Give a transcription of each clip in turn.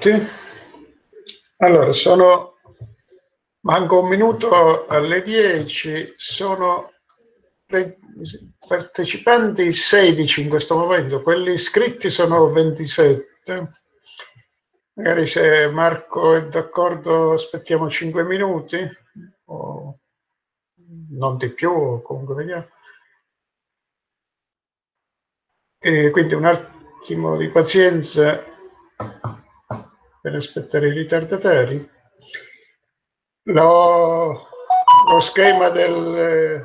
tutti. Allora, sono, manco un minuto alle 10, sono partecipanti 16 in questo momento, quelli iscritti sono 27. Magari se Marco è d'accordo aspettiamo 5 minuti, o non di più, comunque vediamo. E quindi un attimo di pazienza per aspettare i ritardatari. Lo, lo schema del eh,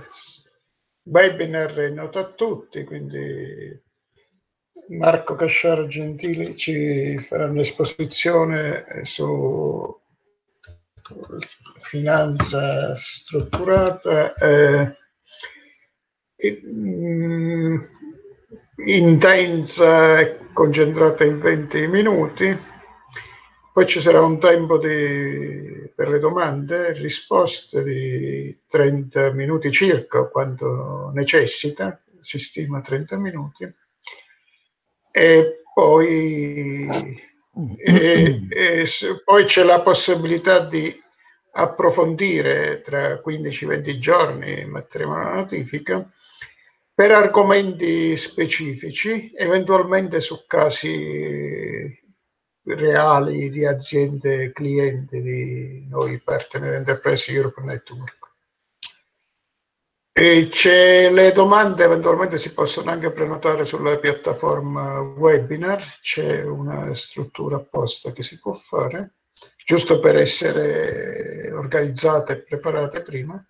webinar è noto a tutti, quindi Marco Casciaro Gentili ci farà un'esposizione su finanza strutturata. Eh, e, mh, mm, intensa e concentrata in 20 minuti poi ci sarà un tempo di, per le domande e risposte di 30 minuti circa, quanto necessita, si stima 30 minuti. E poi, e, e, poi c'è la possibilità di approfondire tra 15-20 giorni, metteremo la notifica, per argomenti specifici, eventualmente su casi reali di aziende clienti di noi partner Enterprise Europe Network. E c'è le domande, eventualmente si possono anche prenotare sulla piattaforma webinar, c'è una struttura apposta che si può fare, giusto per essere organizzate e preparate prima.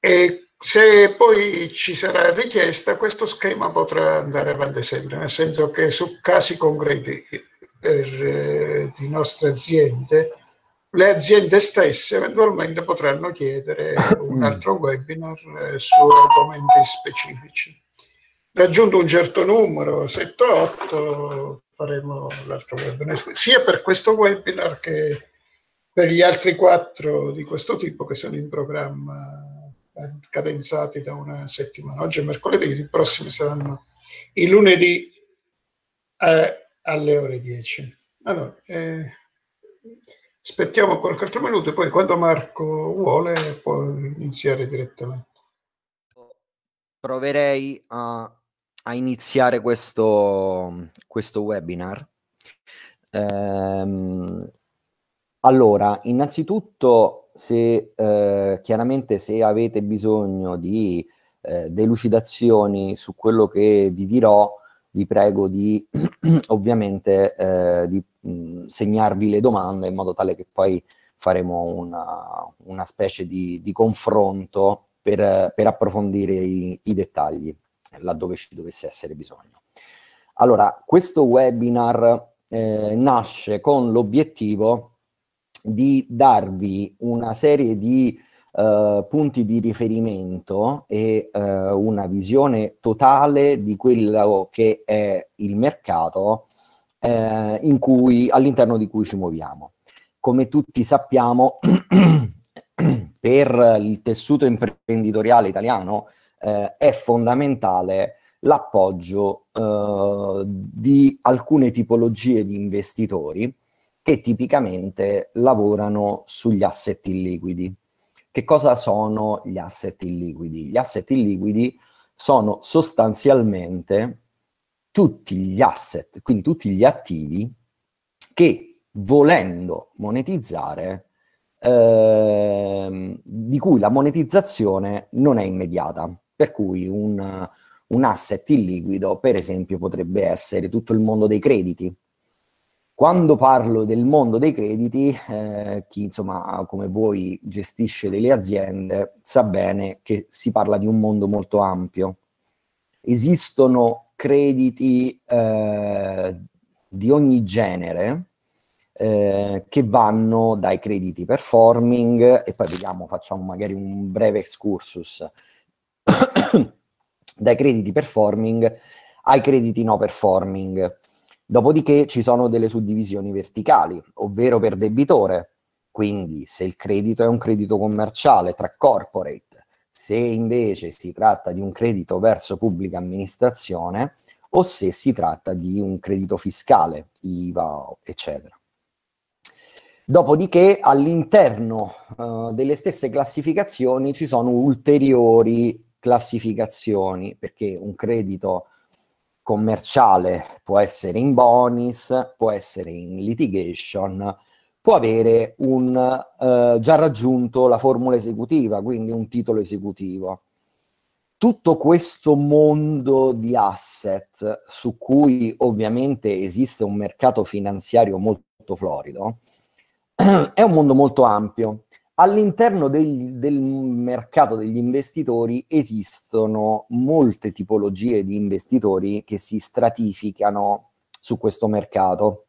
E se poi ci sarà richiesta, questo schema potrà andare avanti sempre, nel senso che su casi concreti per, eh, di nostre aziende, le aziende stesse eventualmente potranno chiedere un mm. altro webinar eh, su argomenti specifici. Raggiunto un certo numero, 7-8, faremo l'altro webinar, sia per questo webinar che per gli altri quattro di questo tipo che sono in programma cadenzati da una settimana. Oggi è mercoledì, i prossimi saranno i lunedì. Eh, alle ore 10. Allora, eh, aspettiamo qualche altro minuto e poi quando Marco vuole può iniziare direttamente. Proverei a, a iniziare questo, questo webinar. Ehm, allora, innanzitutto, se eh, chiaramente se avete bisogno di eh, delucidazioni su quello che vi dirò, vi prego di ovviamente eh, di, mh, segnarvi le domande in modo tale che poi faremo una, una specie di, di confronto per, per approfondire i, i dettagli laddove ci dovesse essere bisogno. Allora, questo webinar eh, nasce con l'obiettivo di darvi una serie di eh, punti di riferimento e eh, una visione totale di quello che è il mercato eh, cui, all'interno di cui ci muoviamo. Come tutti sappiamo, per il tessuto imprenditoriale italiano eh, è fondamentale l'appoggio eh, di alcune tipologie di investitori che tipicamente lavorano sugli asset illiquidi. Che cosa sono gli asset illiquidi? Gli asset illiquidi sono sostanzialmente tutti gli asset, quindi tutti gli attivi che volendo monetizzare, eh, di cui la monetizzazione non è immediata. Per cui un, un asset illiquido, per esempio, potrebbe essere tutto il mondo dei crediti, quando parlo del mondo dei crediti, eh, chi insomma come voi gestisce delle aziende sa bene che si parla di un mondo molto ampio. Esistono crediti eh, di ogni genere eh, che vanno dai crediti performing e poi vediamo, facciamo magari un breve excursus, dai crediti performing ai crediti no performing. Dopodiché ci sono delle suddivisioni verticali, ovvero per debitore, quindi se il credito è un credito commerciale tra corporate, se invece si tratta di un credito verso pubblica amministrazione o se si tratta di un credito fiscale, IVA, eccetera. Dopodiché all'interno eh, delle stesse classificazioni ci sono ulteriori classificazioni, perché un credito commerciale, può essere in bonus, può essere in litigation, può avere un, eh, già raggiunto la formula esecutiva, quindi un titolo esecutivo. Tutto questo mondo di asset, su cui ovviamente esiste un mercato finanziario molto florido, è un mondo molto ampio, All'interno del, del, mercato degli investitori esistono molte tipologie di investitori che si stratificano su questo mercato.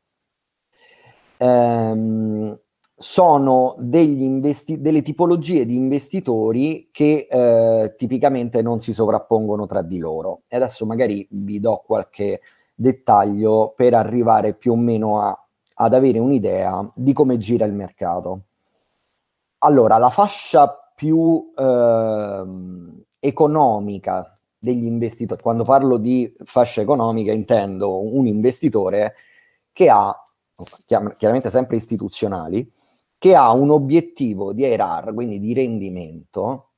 Ehm, sono investi- delle tipologie di investitori che eh, tipicamente non si sovrappongono tra di loro. E adesso magari vi do qualche dettaglio per arrivare più o meno a, ad avere un'idea di come gira il mercato. Allora, la fascia più eh, economica degli investitori, quando parlo di fascia economica intendo un investitore che ha, chiaramente sempre istituzionali, che ha un obiettivo di IRAR, quindi di rendimento,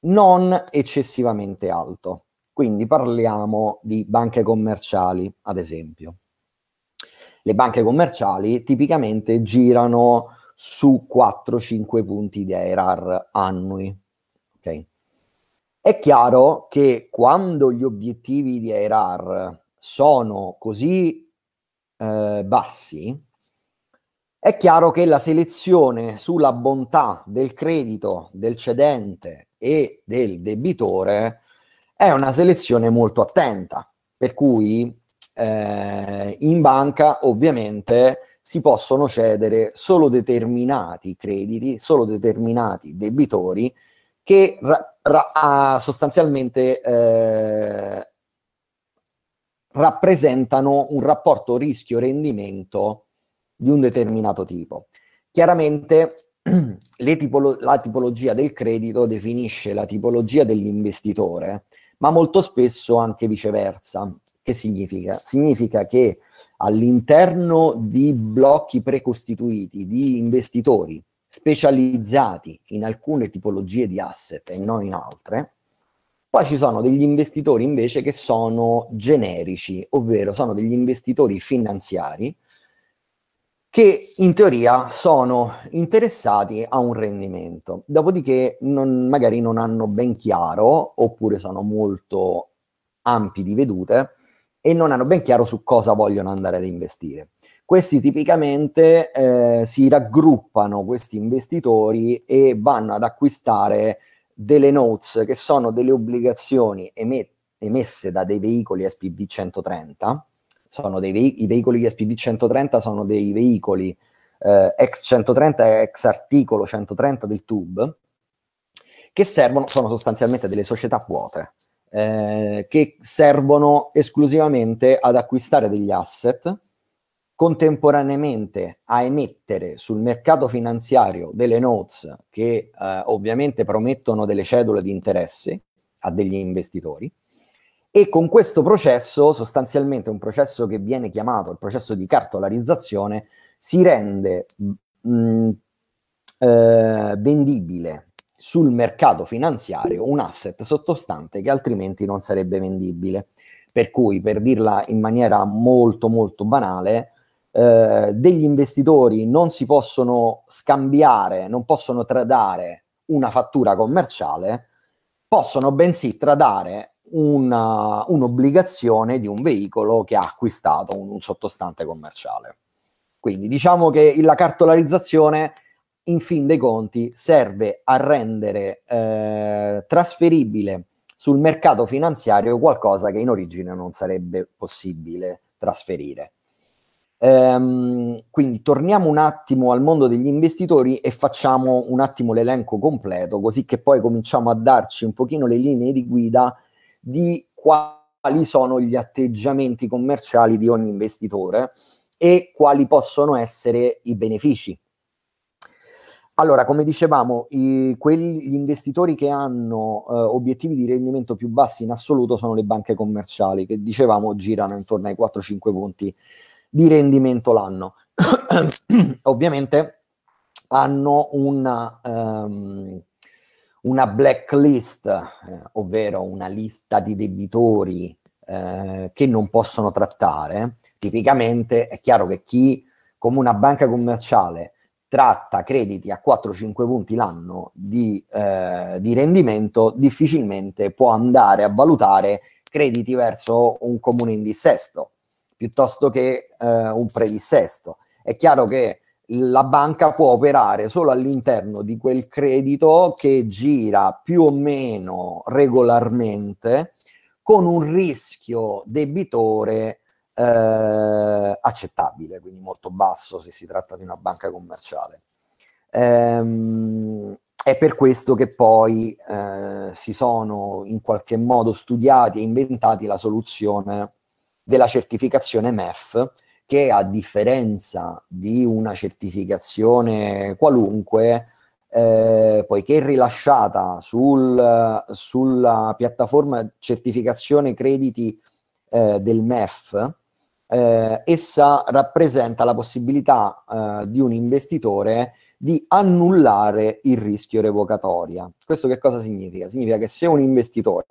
non eccessivamente alto. Quindi parliamo di banche commerciali, ad esempio. Le banche commerciali tipicamente girano su 4-5 punti di ARR annui. Okay. È chiaro che quando gli obiettivi di ARR sono così eh, bassi, è chiaro che la selezione sulla bontà del credito del cedente e del debitore è una selezione molto attenta, per cui eh, in banca ovviamente si possono cedere solo determinati crediti, solo determinati debitori che ra- ra- sostanzialmente eh, rappresentano un rapporto rischio-rendimento di un determinato tipo. Chiaramente tipolo- la tipologia del credito definisce la tipologia dell'investitore, ma molto spesso anche viceversa. Che significa? Significa che all'interno di blocchi precostituiti di investitori specializzati in alcune tipologie di asset e non in altre, poi ci sono degli investitori invece che sono generici, ovvero sono degli investitori finanziari che in teoria sono interessati a un rendimento, dopodiché non, magari non hanno ben chiaro, oppure sono molto ampi di vedute, e non hanno ben chiaro su cosa vogliono andare ad investire. Questi tipicamente eh, si raggruppano, questi investitori, e vanno ad acquistare delle notes che sono delle obbligazioni emet- emesse da dei veicoli SPV 130. Ve- I veicoli SPV 130 sono dei veicoli eh, ex 130 e ex articolo 130 del TUB, che servono, sono sostanzialmente delle società vuote eh, che servono esclusivamente ad acquistare degli asset, contemporaneamente a emettere sul mercato finanziario delle notes che eh, ovviamente promettono delle cedole di interesse a degli investitori e con questo processo, sostanzialmente un processo che viene chiamato il processo di cartolarizzazione, si rende mh, mm, mm, eh, vendibile sul mercato finanziario un asset sottostante che altrimenti non sarebbe vendibile. Per cui, per dirla in maniera molto molto banale, eh, degli investitori non si possono scambiare, non possono tradare una fattura commerciale, possono bensì tradare una, un'obbligazione di un veicolo che ha acquistato un, un sottostante commerciale. Quindi diciamo che la cartolarizzazione in fin dei conti serve a rendere eh, trasferibile sul mercato finanziario qualcosa che in origine non sarebbe possibile trasferire. Ehm, quindi torniamo un attimo al mondo degli investitori e facciamo un attimo l'elenco completo, così che poi cominciamo a darci un pochino le linee di guida di quali sono gli atteggiamenti commerciali di ogni investitore e quali possono essere i benefici allora, come dicevamo, i, quelli, gli investitori che hanno eh, obiettivi di rendimento più bassi in assoluto sono le banche commerciali, che dicevamo girano intorno ai 4-5 punti di rendimento l'anno. Ovviamente hanno una, um, una blacklist, eh, ovvero una lista di debitori eh, che non possono trattare. Tipicamente è chiaro che chi, come una banca commerciale, tratta crediti a 4-5 punti l'anno di, eh, di rendimento, difficilmente può andare a valutare crediti verso un comune in dissesto piuttosto che eh, un predissesto. È chiaro che la banca può operare solo all'interno di quel credito che gira più o meno regolarmente con un rischio debitore eh, accettabile, quindi molto basso se si tratta di una banca commerciale. Ehm, è per questo che poi eh, si sono in qualche modo studiati e inventati la soluzione della certificazione MEF, che a differenza di una certificazione qualunque, eh, poiché rilasciata sul, sulla piattaforma certificazione crediti eh, del MEF, eh, essa rappresenta la possibilità eh, di un investitore di annullare il rischio revocatoria. Questo che cosa significa? Significa che se un investitore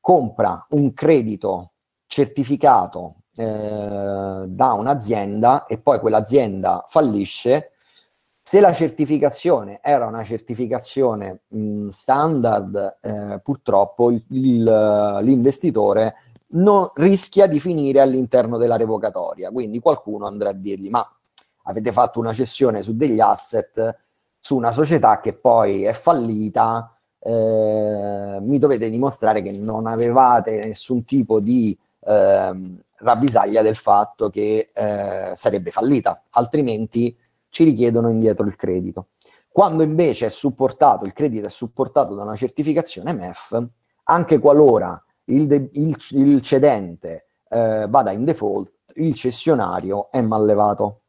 compra un credito certificato eh, da un'azienda e poi quell'azienda fallisce, se la certificazione era una certificazione mh, standard, eh, purtroppo il, il, l'investitore non rischia di finire all'interno della revocatoria. Quindi qualcuno andrà a dirgli: Ma avete fatto una cessione su degli asset su una società che poi è fallita. Eh, mi dovete dimostrare che non avevate nessun tipo di eh, rabbisaglia del fatto che eh, sarebbe fallita, altrimenti ci richiedono indietro il credito. Quando invece è supportato, il credito è supportato da una certificazione MEF, anche qualora il, de- il, il cedente eh, vada in default, il cessionario è mallevato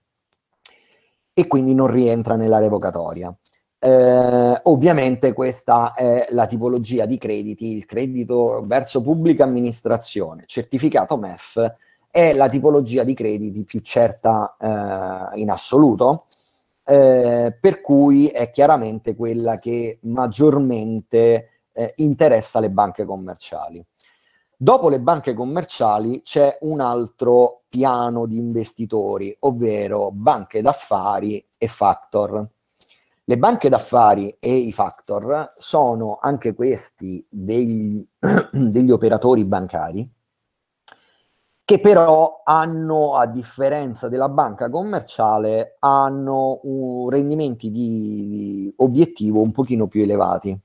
e quindi non rientra nella revocatoria. Eh, ovviamente questa è la tipologia di crediti, il credito verso pubblica amministrazione, certificato MEF, è la tipologia di crediti più certa eh, in assoluto, eh, per cui è chiaramente quella che maggiormente eh, interessa le banche commerciali. Dopo le banche commerciali c'è un altro piano di investitori, ovvero banche d'affari e factor. Le banche d'affari e i factor sono anche questi degli, degli operatori bancari che però hanno, a differenza della banca commerciale, hanno un, rendimenti di, di obiettivo un pochino più elevati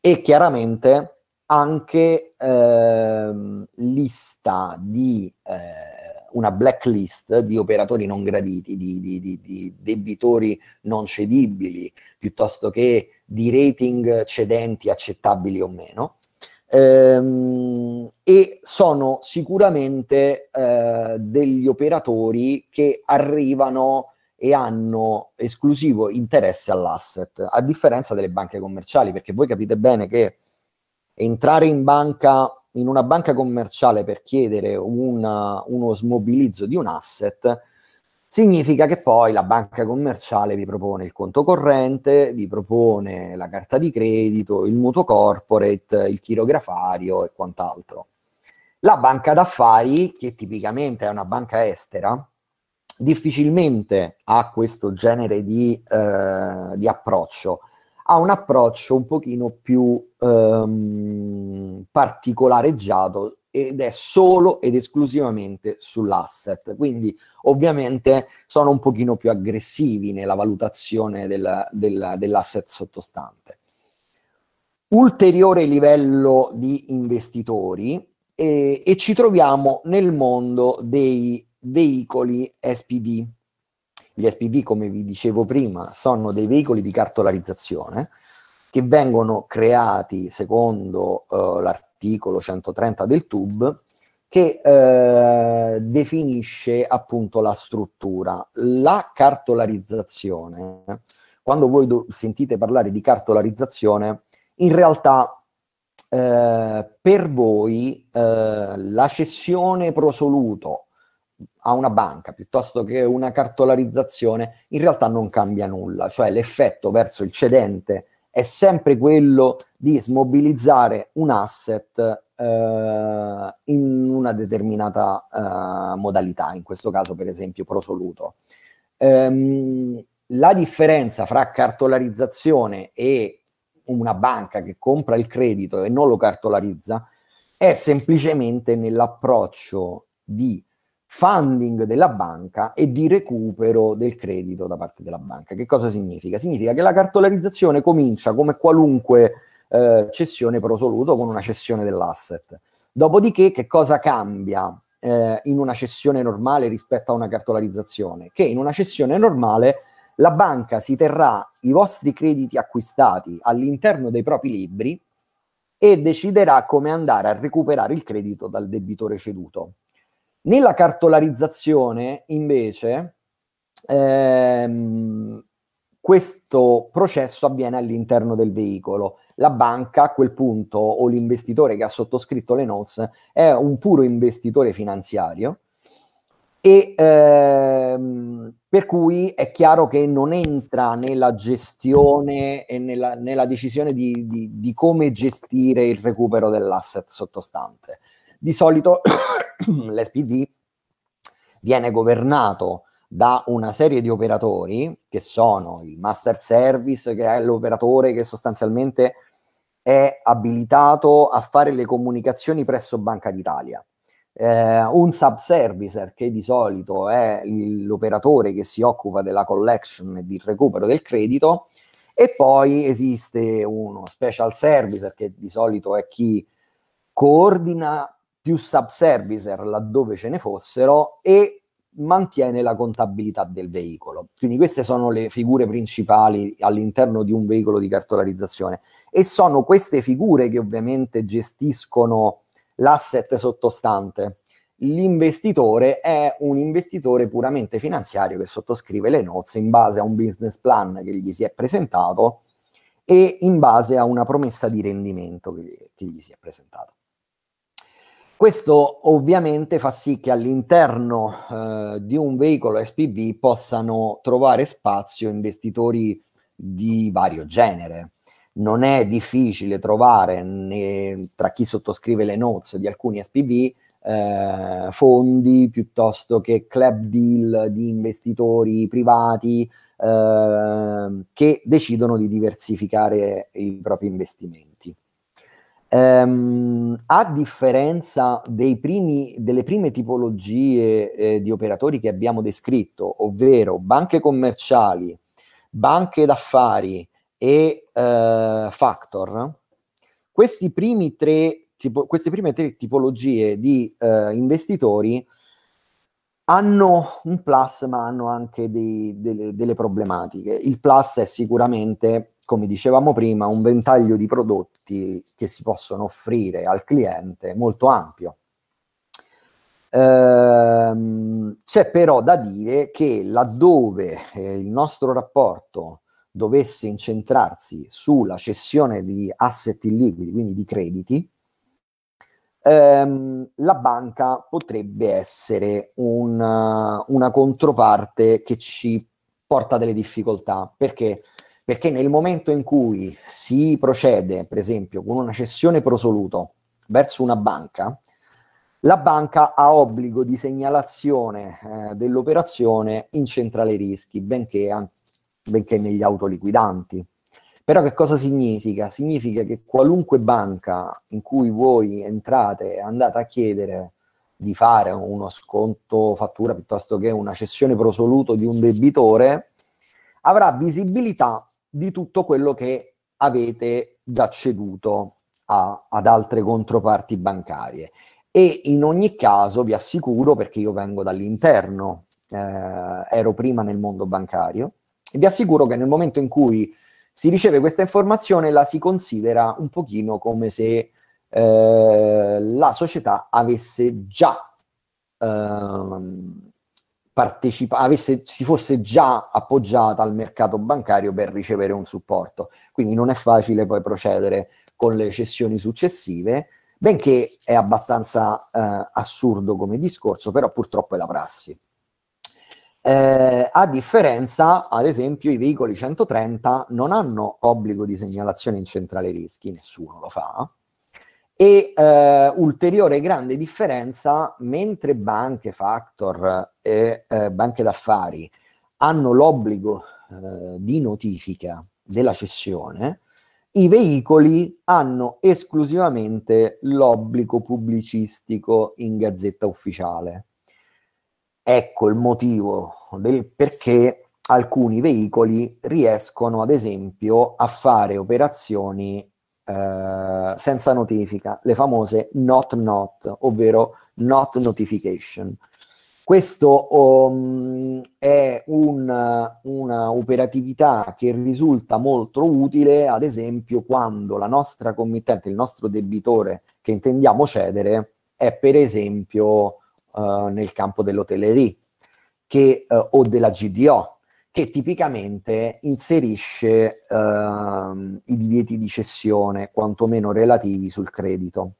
e chiaramente anche ehm, lista di eh, una blacklist di operatori non graditi, di, di, di, di, debitori non cedibili, piuttosto che di rating cedenti accettabili o meno. Ehm, e sono sicuramente eh, degli operatori che arrivano e hanno esclusivo interesse all'asset, a differenza delle banche commerciali, perché voi capite bene che entrare in banca, in una banca commerciale per chiedere una, uno smobilizzo di un asset, significa che poi la banca commerciale vi propone il conto corrente, vi propone la carta di credito, il mutuo corporate, il chirografario e quant'altro. La banca d'affari, che tipicamente è una banca estera, difficilmente ha questo genere di, eh, di approccio ha un approccio un pochino più ehm, particolareggiato ed è solo ed esclusivamente sull'asset. Quindi ovviamente sono un pochino più aggressivi nella valutazione del, del, dell'asset sottostante. Ulteriore livello di investitori e, eh, e ci troviamo nel mondo dei veicoli SPV, gli SPV, come vi dicevo prima, sono dei veicoli di cartolarizzazione che vengono creati secondo eh, l'articolo 130 del TUB che eh, definisce appunto la struttura. La cartolarizzazione, quando voi do- sentite parlare di cartolarizzazione, in realtà eh, per voi eh, la cessione prosoluto a una banca piuttosto che una cartolarizzazione, in realtà non cambia nulla, cioè l'effetto verso il cedente è sempre quello di smobilizzare un asset eh, in una determinata eh, modalità, in questo caso per esempio prosoluto. Ehm, la differenza fra cartolarizzazione e una banca che compra il credito e non lo cartolarizza è semplicemente nell'approccio di funding della banca e di recupero del credito da parte della banca. Che cosa significa? Significa che la cartolarizzazione comincia come qualunque eh, cessione pro soluto con una cessione dell'asset. Dopodiché che cosa cambia eh, in una cessione normale rispetto a una cartolarizzazione? Che in una cessione normale la banca si terrà i vostri crediti acquistati all'interno dei propri libri e deciderà come andare a recuperare il credito dal debitore ceduto nella cartolarizzazione, invece, ehm, questo processo avviene all'interno del veicolo. La banca a quel punto o l'investitore che ha sottoscritto le notes è un puro investitore finanziario e ehm, per cui è chiaro che non entra nella gestione e nella, nella decisione di, di, di, come gestire il recupero dell'asset sottostante. Di solito l'SPV viene governato da una serie di operatori che sono il master service, che è l'operatore che sostanzialmente è abilitato a fare le comunicazioni presso Banca d'Italia. Eh, un subservicer che di solito è l'operatore che si occupa della collection e del recupero del credito e poi esiste uno special servicer che di solito è chi coordina più subservicer laddove ce ne fossero e mantiene la contabilità del veicolo. Quindi queste sono le figure principali all'interno di un veicolo di cartolarizzazione e sono queste figure che ovviamente gestiscono l'asset sottostante. L'investitore è un investitore puramente finanziario che sottoscrive le nozze in base a un business plan che gli si è presentato e in base a una promessa di rendimento che gli, che gli si è presentata. Questo ovviamente fa sì che all'interno eh, di un veicolo SPV possano trovare spazio investitori di vario genere. Non è difficile trovare né, tra chi sottoscrive le notes di alcuni SPV eh, fondi piuttosto che club deal di investitori privati eh, che decidono di diversificare i propri investimenti. Ehm, a differenza primi, delle prime tipologie eh, di operatori che abbiamo descritto, ovvero banche commerciali, banche d'affari e eh, factor, tre, tipo, queste prime tre tipologie di eh, investitori hanno un plus ma hanno anche dei, delle, delle problematiche. Il plus è sicuramente come dicevamo prima, un ventaglio di prodotti che si possono offrire al cliente molto ampio. Ehm, c'è però da dire che laddove eh, il nostro rapporto dovesse incentrarsi sulla cessione di asset illiquidi, quindi di crediti, ehm, la banca potrebbe essere una, una controparte che ci porta delle difficoltà, perché perché nel momento in cui si procede, per esempio, con una cessione prosoluto verso una banca, la banca ha obbligo di segnalazione eh, dell'operazione in centrale rischi, benché, benché negli autoliquidanti. Però che cosa significa? Significa che qualunque banca in cui voi entrate e andate a chiedere di fare uno sconto fattura piuttosto che una cessione prosoluto di un debitore, avrà visibilità di tutto quello che avete già ceduto a, ad altre controparti bancarie. E in ogni caso vi assicuro, perché io vengo dall'interno, eh, ero prima nel mondo bancario, vi assicuro che nel momento in cui si riceve questa informazione la si considera un pochino come se eh, la società avesse già ehm, partecipa- avesse, si fosse già appoggiata al mercato bancario per ricevere un supporto. Quindi non è facile poi procedere con le cessioni successive, benché è abbastanza eh, assurdo come discorso, però purtroppo è la prassi. Eh, a differenza, ad esempio, i veicoli 130 non hanno obbligo di segnalazione in centrale rischi, nessuno lo fa, e eh, ulteriore grande differenza, mentre banche, factor e eh, banche d'affari hanno l'obbligo eh, di notifica della cessione, i veicoli hanno esclusivamente l'obbligo pubblicistico in gazzetta ufficiale. Ecco il motivo del perché alcuni veicoli riescono ad esempio a fare operazioni eh, senza notifica, le famose not not, ovvero not notification. Questo um, è un, una operatività che risulta molto utile, ad esempio, quando la nostra committente, il nostro debitore che intendiamo cedere, è per esempio uh, nel campo dell'hotellerie che, uh, o della GDO, che tipicamente inserisce ehm, i divieti di cessione, quantomeno relativi sul credito.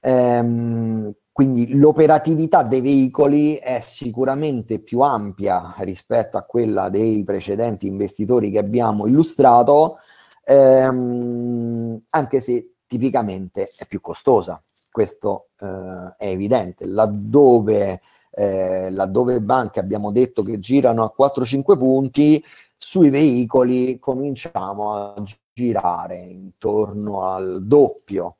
Ehm, quindi l'operatività dei veicoli è sicuramente più ampia rispetto a quella dei precedenti investitori che abbiamo illustrato, ehm, anche se tipicamente è più costosa. Questo eh, è evidente, laddove eh, laddove banche abbiamo detto che girano a 4-5 punti, sui veicoli cominciamo a girare intorno al doppio.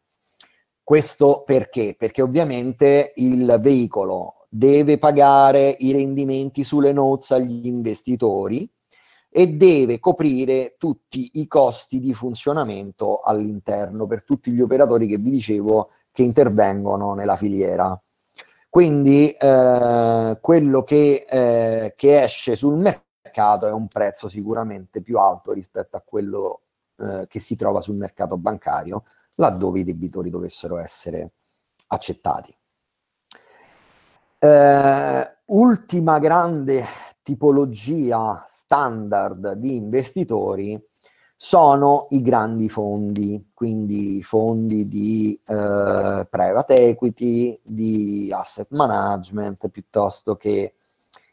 Questo perché? Perché ovviamente il veicolo deve pagare i rendimenti sulle nozze agli investitori e deve coprire tutti i costi di funzionamento all'interno per tutti gli operatori che vi dicevo che intervengono nella filiera. Quindi eh, quello che, eh, che, esce sul mercato è un prezzo sicuramente più alto rispetto a quello eh, che si trova sul mercato bancario, laddove i debitori dovessero essere accettati. Eh, ultima grande tipologia standard di investitori sono i grandi fondi, quindi fondi di eh, private equity, di asset management, piuttosto che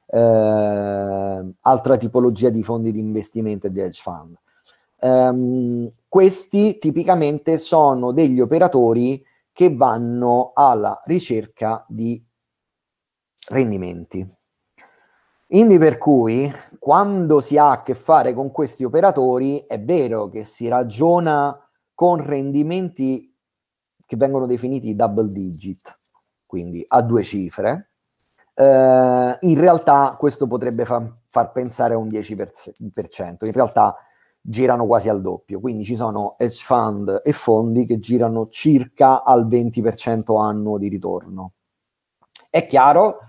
eh, altra tipologia di fondi di investimento e di hedge fund. Um, questi tipicamente sono degli operatori che vanno alla ricerca di rendimenti. Quindi per cui quando si ha a che fare con questi operatori è vero che si ragiona con rendimenti che vengono definiti double digit, quindi a due cifre. Eh, in realtà questo potrebbe fa, far pensare a un 10%, in realtà girano quasi al doppio, quindi ci sono hedge fund e fondi che girano circa al 20% annuo di ritorno. È chiaro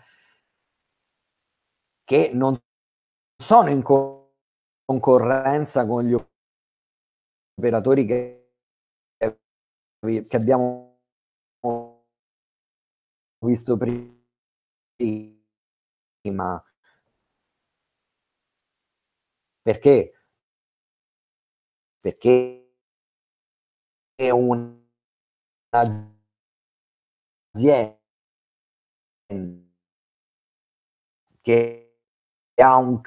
che non sono in concorrenza con gli operatori che, che abbiamo visto prima. Perché? Perché è un'azienda che ha un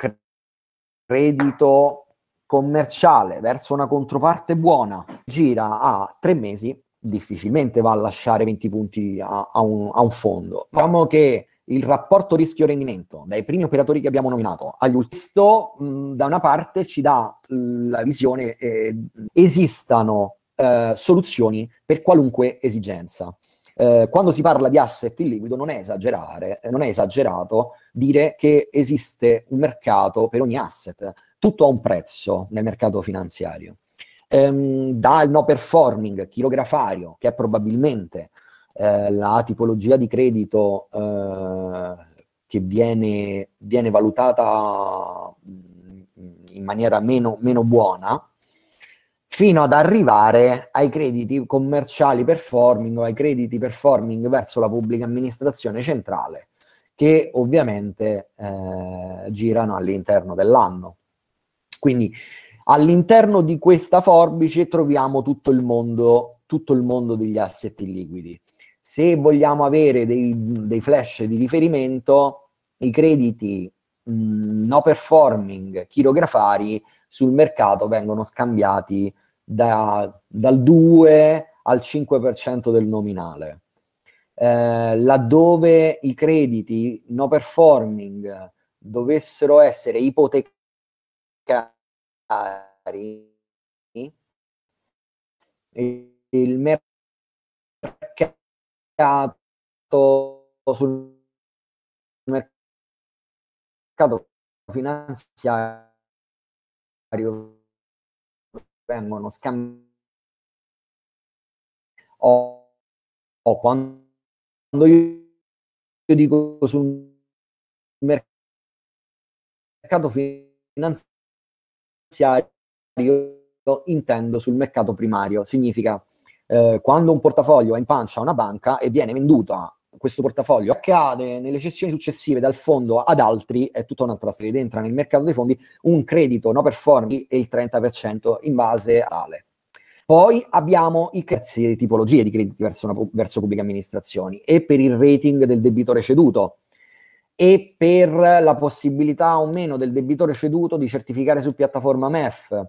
credito commerciale verso una controparte buona, gira a tre mesi, difficilmente va a lasciare 20 punti a, a, un, a un, fondo. Diciamo che il rapporto rischio-rendimento dai primi operatori che abbiamo nominato agli ultimi, questo da una parte ci dà mh, la visione eh, esistano eh, soluzioni per qualunque esigenza eh, quando si parla di asset in liquido non è, eh, non è esagerato dire che esiste un mercato per ogni asset, tutto ha un prezzo nel mercato finanziario. Ehm, dal no performing chirografario, che è probabilmente eh, la tipologia di credito eh, che viene, viene valutata mm, in maniera meno, meno buona, fino ad arrivare ai crediti commerciali performing o ai crediti performing verso la pubblica amministrazione centrale, che ovviamente eh, girano all'interno dell'anno. Quindi all'interno di questa forbice troviamo tutto il mondo, tutto il mondo degli asset liquidi. Se vogliamo avere dei, dei flash di riferimento, i crediti mh, no performing chirografari sul mercato vengono scambiati da, dal 2 al 5% del nominale. Eh, laddove i crediti no performing dovessero essere ipotecari, il mercato sul mercato finanziario vengono scambiati o, o quando, io, io dico sul mercato finanziario intendo sul mercato primario, significa eh, quando un portafoglio è in pancia a una banca e viene venduto questo portafoglio accade nelle cessioni successive dal fondo ad altri è tutta un'altra serie. Entra nel mercato dei fondi un credito no performing e il 30% in base alle. Poi abbiamo i di tipologie di crediti verso, una, verso pubbliche amministrazioni e per il rating del debitore ceduto e per la possibilità o meno del debitore ceduto di certificare su piattaforma MEF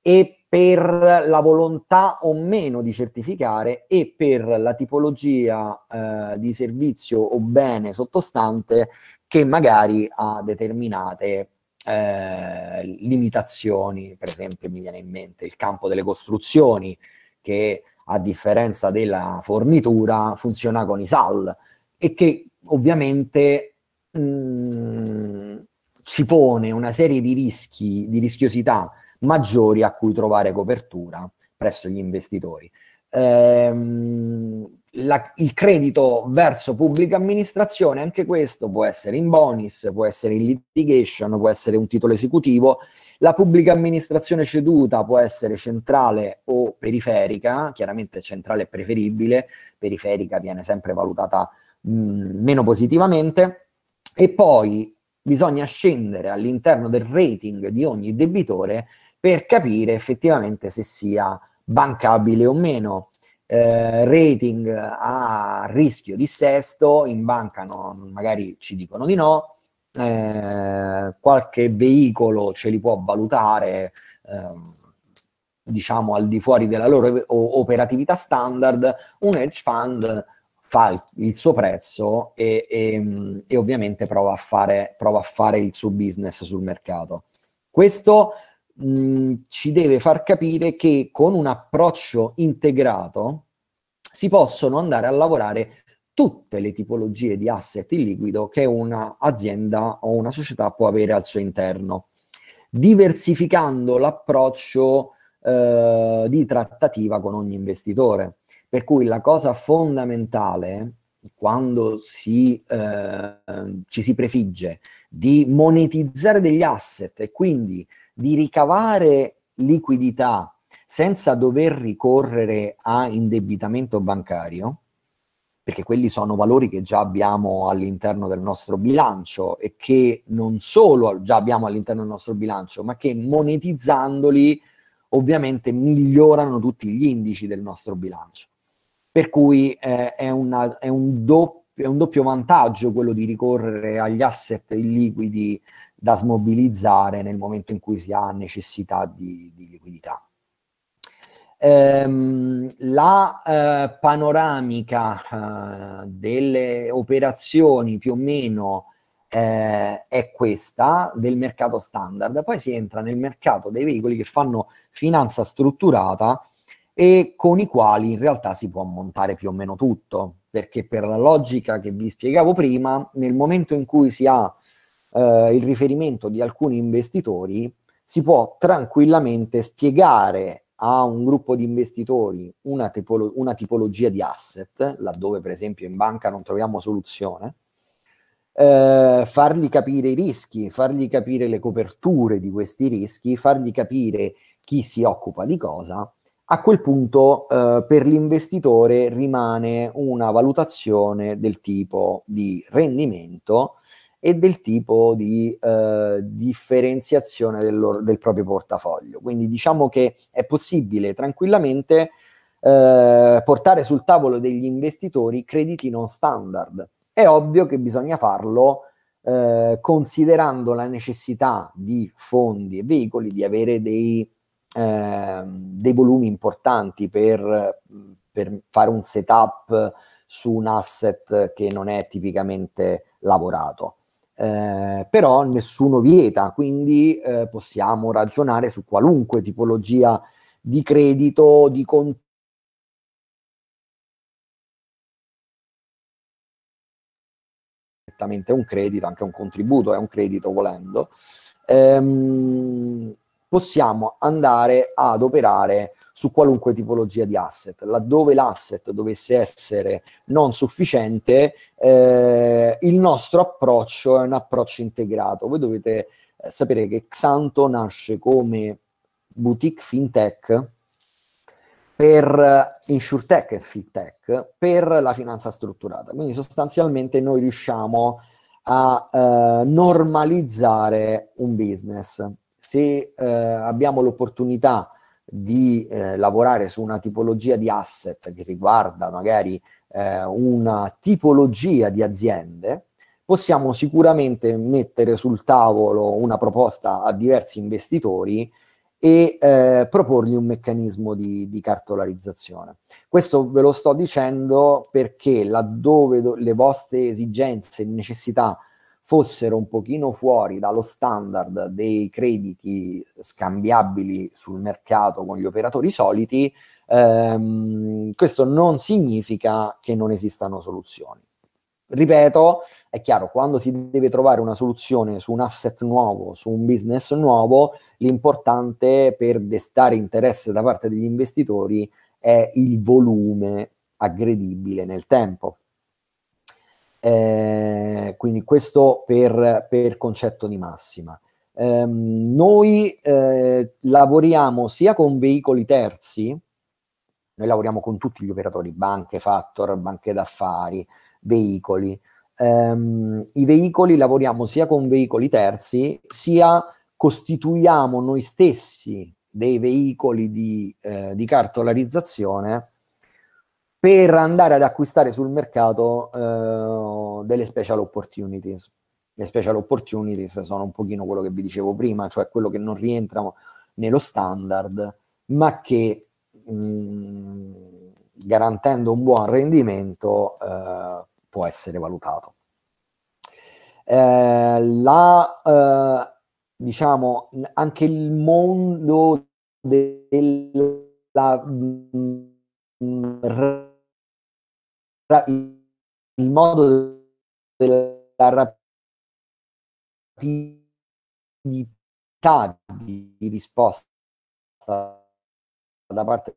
e per la volontà o meno di certificare e per la tipologia eh, di servizio o bene sottostante che magari ha determinate eh, limitazioni, per esempio mi viene in mente il campo delle costruzioni che a differenza della fornitura funziona con i SAL e che ovviamente mh, mm, ci pone una serie di rischi, di rischiosità maggiori a cui trovare copertura presso gli investitori. Ehm, la, il credito verso pubblica amministrazione, anche questo può essere in bonus, può essere in litigation, può essere un titolo esecutivo. La pubblica amministrazione ceduta può essere centrale o periferica, chiaramente centrale è preferibile, periferica viene sempre valutata mh, meno positivamente. E poi bisogna scendere all'interno del rating di ogni debitore per capire effettivamente se sia bancabile o meno. Eh, rating a rischio di sesto, in banca non, magari ci dicono di no, eh, qualche veicolo ce li può valutare eh, diciamo al di fuori della loro operatività standard, un hedge fund fa il, suo prezzo e, e, e ovviamente prova a, fare, prova a fare il suo business sul mercato. Questo mh, mm, ci deve far capire che con un approccio integrato si possono andare a lavorare tutte le tipologie di asset in liquido che un'azienda o una società può avere al suo interno, diversificando l'approccio eh, di trattativa con ogni investitore. Per cui la cosa fondamentale quando si, eh, ci si prefigge di monetizzare degli asset e quindi di ricavare liquidità senza dover ricorrere a indebitamento bancario, perché quelli sono valori che già abbiamo all'interno del nostro bilancio e che non solo già abbiamo all'interno del nostro bilancio, ma che monetizzandoli ovviamente migliorano tutti gli indici del nostro bilancio. Per cui eh, è, una, è, un doppio, è, un doppio vantaggio quello di ricorrere agli asset illiquidi da smobilizzare nel momento in cui si ha necessità di, di liquidità. Ehm, la eh, panoramica eh, delle operazioni più o meno eh, è questa del mercato standard, poi si entra nel mercato dei veicoli che fanno finanza strutturata e con i quali in realtà si può montare più o meno tutto, perché per la logica che vi spiegavo prima, nel momento in cui si ha eh, il riferimento di alcuni investitori, si può tranquillamente spiegare a un gruppo di investitori una, tipolo- una tipologia di asset, laddove per esempio in banca non troviamo soluzione, eh, fargli capire i rischi, fargli capire le coperture di questi rischi, fargli capire chi si occupa di cosa, a quel punto eh, per l'investitore rimane una valutazione del tipo di rendimento e del tipo di eh, differenziazione del, loro, del, proprio portafoglio. Quindi diciamo che è possibile tranquillamente eh, portare sul tavolo degli investitori crediti non standard. È ovvio che bisogna farlo eh, considerando la necessità di fondi e veicoli di avere dei, ehm, dei volumi importanti per, per fare un setup su un asset che non è tipicamente lavorato eh, però nessuno vieta, quindi eh, possiamo ragionare su qualunque tipologia di credito, di conto. È un credito, anche un contributo, è un credito volendo, ehm, possiamo andare ad operare su qualunque tipologia di asset. Laddove l'asset dovesse essere non sufficiente, eh, il nostro approccio è un approccio integrato. Voi dovete eh, sapere che Xanto nasce come boutique fintech per eh, insurtech e fintech per la finanza strutturata. Quindi sostanzialmente noi riusciamo a eh, normalizzare un business. Se eh, abbiamo l'opportunità di eh, lavorare su una tipologia di asset che riguarda magari eh, una tipologia di aziende, possiamo sicuramente mettere sul tavolo una proposta a diversi investitori e eh, proporgli un meccanismo di, di, cartolarizzazione. Questo ve lo sto dicendo perché laddove le vostre esigenze e necessità fossero un pochino fuori dallo standard dei crediti scambiabili sul mercato con gli operatori soliti, ehm, questo non significa che non esistano soluzioni. Ripeto, è chiaro, quando si deve trovare una soluzione su un asset nuovo, su un business nuovo, l'importante per destare interesse da parte degli investitori è il volume aggredibile nel tempo. Eh, quindi questo per, per, concetto di massima. Eh, noi eh, lavoriamo sia con veicoli terzi, noi lavoriamo con tutti gli operatori, banche, factor, banche d'affari, veicoli. Ehm, I veicoli lavoriamo sia con veicoli terzi, sia costituiamo noi stessi dei veicoli di, eh, di cartolarizzazione per andare ad acquistare sul mercato eh, delle special opportunities. Le special opportunities sono un pochino quello che vi dicevo prima, cioè quello che non rientra nello standard, ma che mh, mm, garantendo un buon rendimento eh, può essere valutato. Eh, la, eh, diciamo, anche il mondo della mh, mm, il modo della rapidità di risposta da parte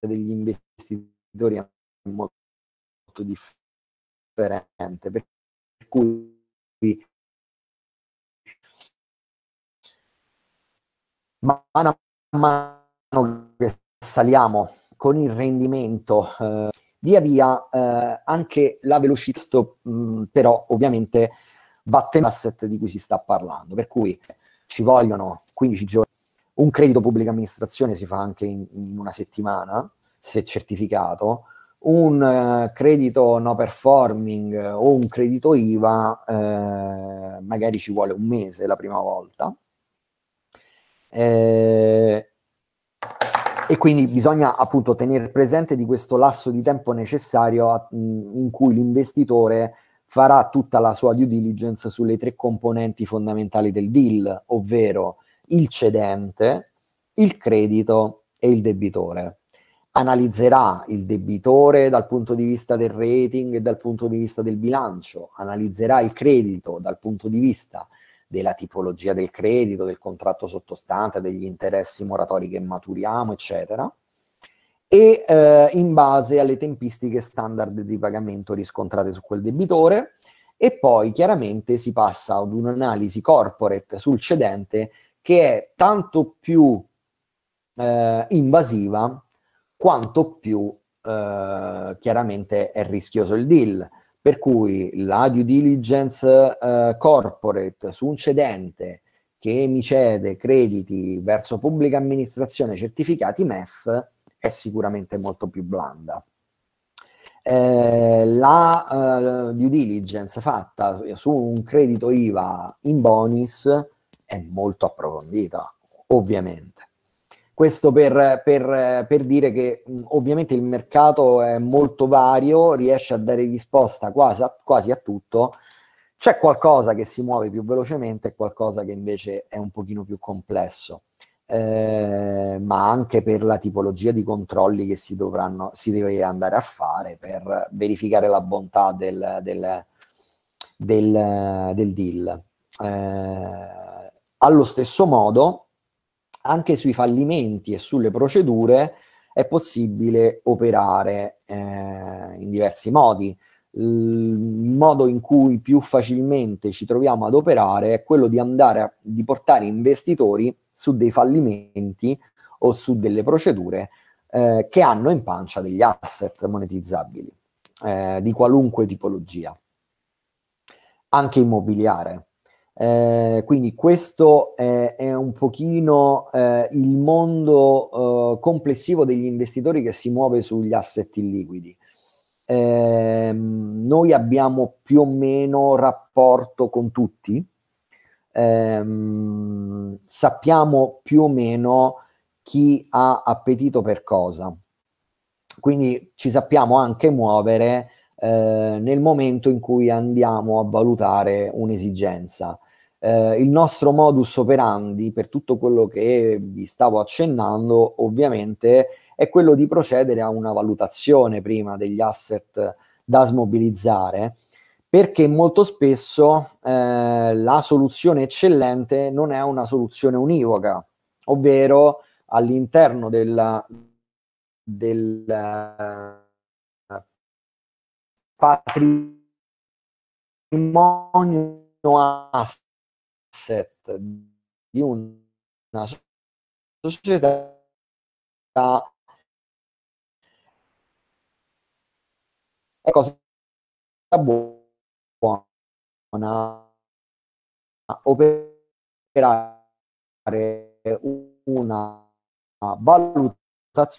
degli investitori è molto differente, per cui mano a mano che saliamo con il rendimento eh, via via eh, anche la velocità, mh, mm, però ovviamente batte l'asset di cui si sta parlando, per cui ci vogliono 15 giorni. Un credito pubblica amministrazione si fa anche in, in una settimana, se certificato, un eh, credito no performing o un credito IVA eh, magari ci vuole un mese la prima volta. Eh, e quindi bisogna appunto tenere presente di questo lasso di tempo necessario a, in cui l'investitore farà tutta la sua due diligence sulle tre componenti fondamentali del deal, ovvero il cedente, il credito e il debitore. Analizzerà il debitore dal punto di vista del rating e dal punto di vista del bilancio, analizzerà il credito dal punto di vista del della tipologia del credito, del contratto sottostante, degli interessi moratori che maturiamo, eccetera, e eh, in base alle tempistiche standard di pagamento riscontrate su quel debitore, e poi chiaramente si passa ad un'analisi corporate sul cedente che è tanto più eh, invasiva quanto più eh, chiaramente è rischioso il deal per cui la due diligence eh, corporate su un cedente che mi cede crediti verso pubblica amministrazione certificati MEF è sicuramente molto più blanda. Eh, la eh, due diligence fatta su un credito IVA in bonus è molto approfondita, ovviamente. Questo per, per, per dire che mm, ovviamente il mercato è molto vario, riesce a dare risposta quasi a, quasi a tutto. C'è qualcosa che si muove più velocemente e qualcosa che invece è un pochino più complesso. Eh, ma anche per la tipologia di controlli che si dovranno si deve andare a fare per verificare la bontà del, del, del, del deal. Eh, allo stesso modo, anche sui fallimenti e sulle procedure è possibile operare eh, in diversi modi. Il modo in cui più facilmente ci troviamo ad operare è quello di andare a, di portare investitori su dei fallimenti o su delle procedure eh, che hanno in pancia degli asset monetizzabili eh, di qualunque tipologia, anche immobiliare. Eh, quindi questo è, è un pochino eh, il mondo eh, complessivo degli investitori che si muove sugli asset illiquidi. Ehm, noi abbiamo più o meno rapporto con tutti, ehm, sappiamo più o meno chi ha appetito per cosa, quindi ci sappiamo anche muovere eh, nel momento in cui andiamo a valutare un'esigenza. Eh, il nostro modus operandi, per tutto quello che vi stavo accennando, ovviamente è quello di procedere a una valutazione prima degli asset da smobilizzare, perché molto spesso eh, la soluzione eccellente non è una soluzione univoca, ovvero all'interno della, del eh, patrimonio asset asset di una società è cosa buona operare una valutazione,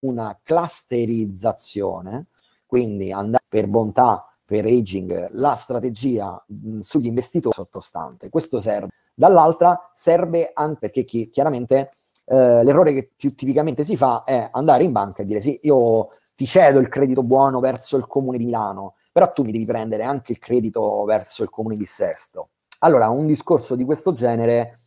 una clusterizzazione, quindi andare per bontà per aging la strategia mh, sugli investitori sottostante. Questo serve. Dall'altra serve anche perché chi, chiaramente eh, l'errore che più tipicamente si fa è andare in banca e dire sì, io ti cedo il credito buono verso il comune di Milano, però tu mi devi prendere anche il credito verso il comune di Sesto. Allora, un discorso di questo genere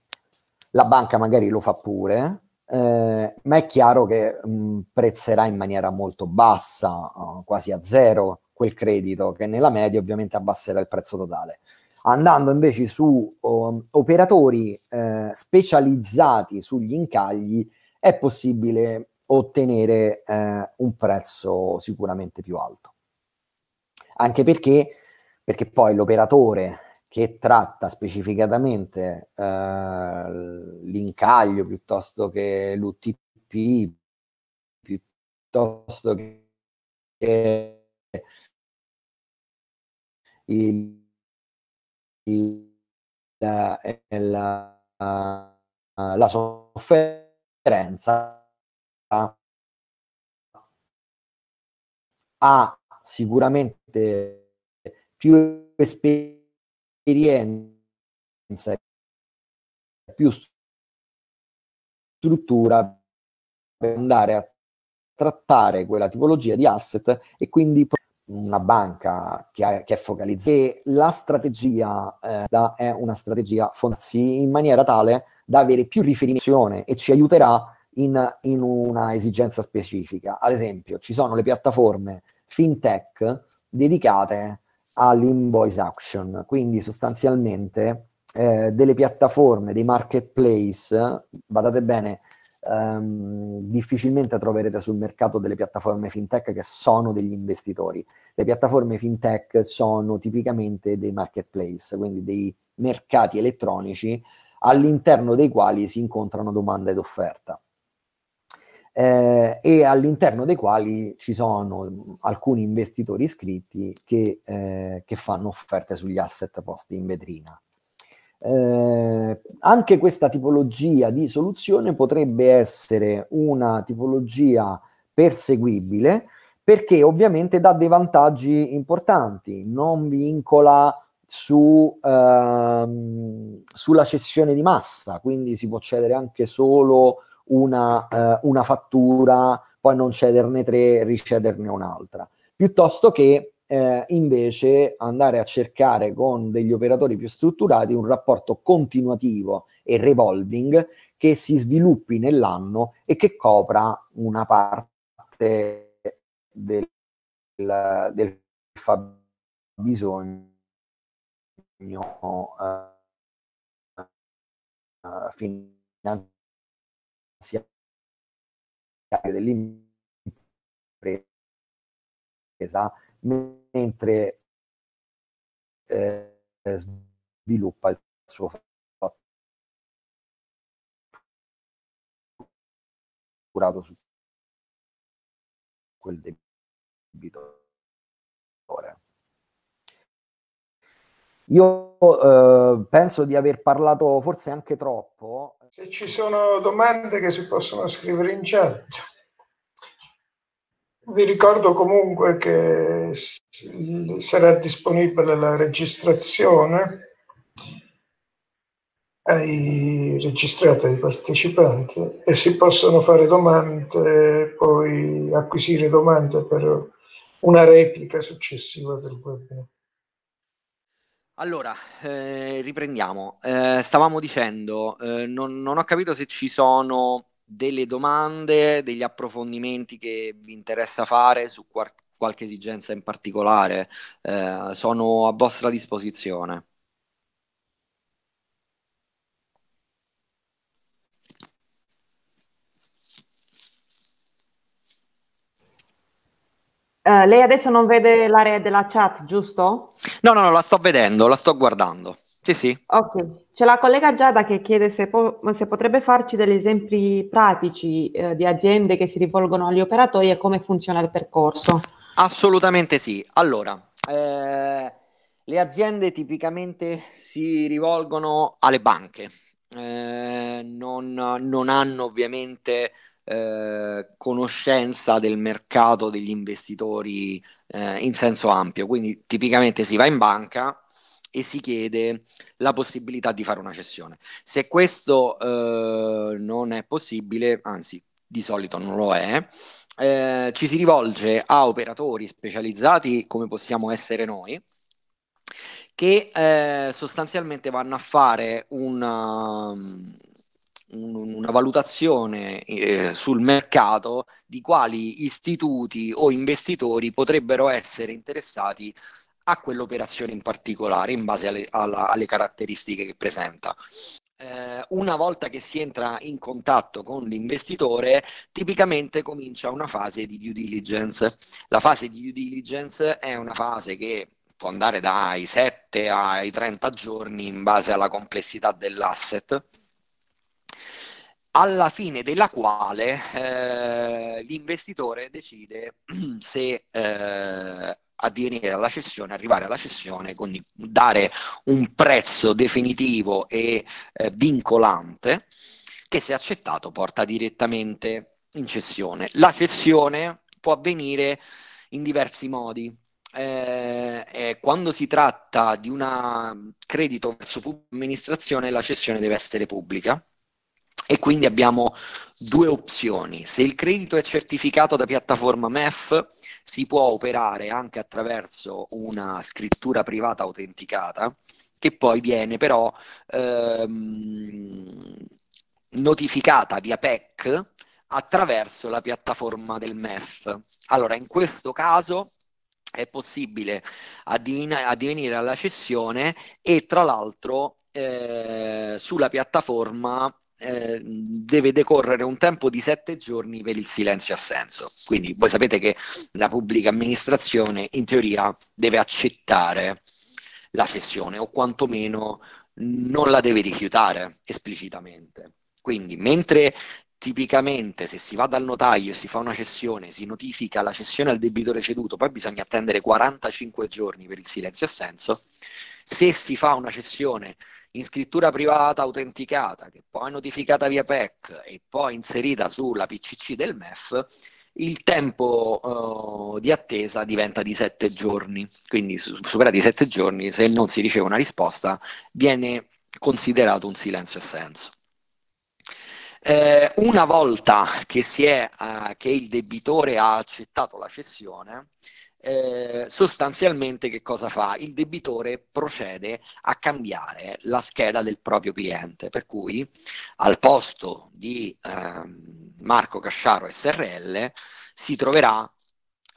la banca magari lo fa pure, eh, ma è chiaro che mh, prezzerà in maniera molto bassa, uh, quasi a zero, quel credito, che nella media ovviamente abbasserà il prezzo totale. Andando invece su um, operatori eh, specializzati sugli incagli, è possibile ottenere eh, un prezzo sicuramente più alto. Anche perché, perché poi l'operatore che tratta specificatamente eh, l'incaglio piuttosto che l'UTP, piuttosto che il, il, la, la, la sofferenza ha sicuramente più esperienza, più struttura per andare a trattare quella tipologia di asset e quindi una banca che, ha, che è focalizzata. E la strategia eh, è una strategia fondamentale in maniera tale da avere più riferimento e ci aiuterà in, in una esigenza specifica. Ad esempio, ci sono le piattaforme fintech dedicate all'invoice action, quindi sostanzialmente eh, delle piattaforme, dei marketplace, eh, badate bene, ehm, difficilmente troverete sul mercato delle piattaforme fintech che sono degli investitori. Le piattaforme fintech sono tipicamente dei marketplace, quindi dei mercati elettronici all'interno dei quali si incontrano domanda ed offerta. Eh, e all'interno dei quali ci sono mm, alcuni investitori iscritti che, eh, che fanno offerte sugli asset posti in vetrina. Eh, anche questa tipologia di soluzione potrebbe essere una tipologia perseguibile perché ovviamente dà dei vantaggi importanti, non vincola su, ehm, sulla cessione di massa, quindi si può cedere anche solo una, eh, una fattura, poi non cederne tre, ricederne un'altra, piuttosto che eh, invece andare a cercare con degli operatori più strutturati un rapporto continuativo e revolving che si sviluppi nell'anno e che copra una parte del, del fabbisogno eh, finanziario dell'impresa mentre eh, sviluppa il suo curato su quel debitore. Io eh, penso di aver parlato forse anche troppo. Se ci sono domande che si possono scrivere in chat. Vi ricordo comunque che sarà disponibile la registrazione ai registrati ai partecipanti e si possono fare domande, poi acquisire domande per una replica successiva del webinar. Allora, eh, riprendiamo. Eh, stavamo dicendo, eh, non, non ho capito se ci sono delle domande, degli approfondimenti che vi interessa fare su qual- qualche esigenza in particolare, eh, sono a vostra disposizione. Uh, lei adesso non vede l'area della chat, giusto? No, no, no, la sto vedendo, la sto guardando. Sì, sì. Ok, c'è la collega Giada che chiede se, po- se potrebbe farci degli esempi pratici eh, di aziende che si rivolgono agli operatori e come funziona il percorso. Assolutamente sì. Allora, eh, le aziende tipicamente si rivolgono alle banche, eh, non, non, hanno ovviamente eh, conoscenza del mercato degli investitori eh, in senso ampio, quindi tipicamente si va in banca e si chiede la possibilità di fare una cessione. Se questo eh, non è possibile, anzi di solito non lo è, eh, ci si rivolge a operatori specializzati come possiamo essere noi, che eh, sostanzialmente vanno a fare una, una valutazione eh, sul mercato di quali istituti o investitori potrebbero essere interessati a quell'operazione in particolare in base alle, alla, alle caratteristiche che presenta. Eh, una volta che si entra in contatto con l'investitore, tipicamente comincia una fase di due diligence. La fase di due diligence è una fase che può andare dai 7 ai 30 giorni in base alla complessità dell'asset alla fine della quale eh, l'investitore decide se eh, addivenire alla cessione, arrivare alla cessione, quindi dare un prezzo definitivo e eh, vincolante che se accettato porta direttamente in cessione. La cessione può avvenire in diversi modi. Eh, eh quando si tratta di un mm, credito verso pubblica amministrazione, la cessione deve essere pubblica e quindi abbiamo due opzioni. Se il credito è certificato da piattaforma MEF, si può operare anche attraverso una scrittura privata autenticata, che poi viene però ehm, notificata via PEC attraverso la piattaforma del MEF. Allora, in questo caso è possibile addivina- addivenire alla cessione e tra l'altro eh, sulla piattaforma eh, deve decorrere un tempo di sette giorni per il silenzio assenso. Quindi voi sapete che la pubblica amministrazione in teoria deve accettare la cessione o quantomeno non la deve rifiutare esplicitamente. Quindi mentre tipicamente se si va dal notaio e si fa una cessione, si notifica la cessione al debitore ceduto, poi bisogna attendere 45 giorni per il silenzio assenso, se si fa una cessione in scrittura privata autenticata, che poi notificata via PEC e poi inserita sulla PCC del MEF, il tempo uh, di attesa diventa di sette giorni, quindi superati i sette giorni, se non si riceve una risposta, viene considerato un silenzio assenso. Eh, una volta che, è, uh, che il debitore ha accettato la cessione, eh, sostanzialmente che cosa fa? Il debitore procede a cambiare la scheda del proprio cliente, per cui al posto di ehm, Marco Casciaro SRL si troverà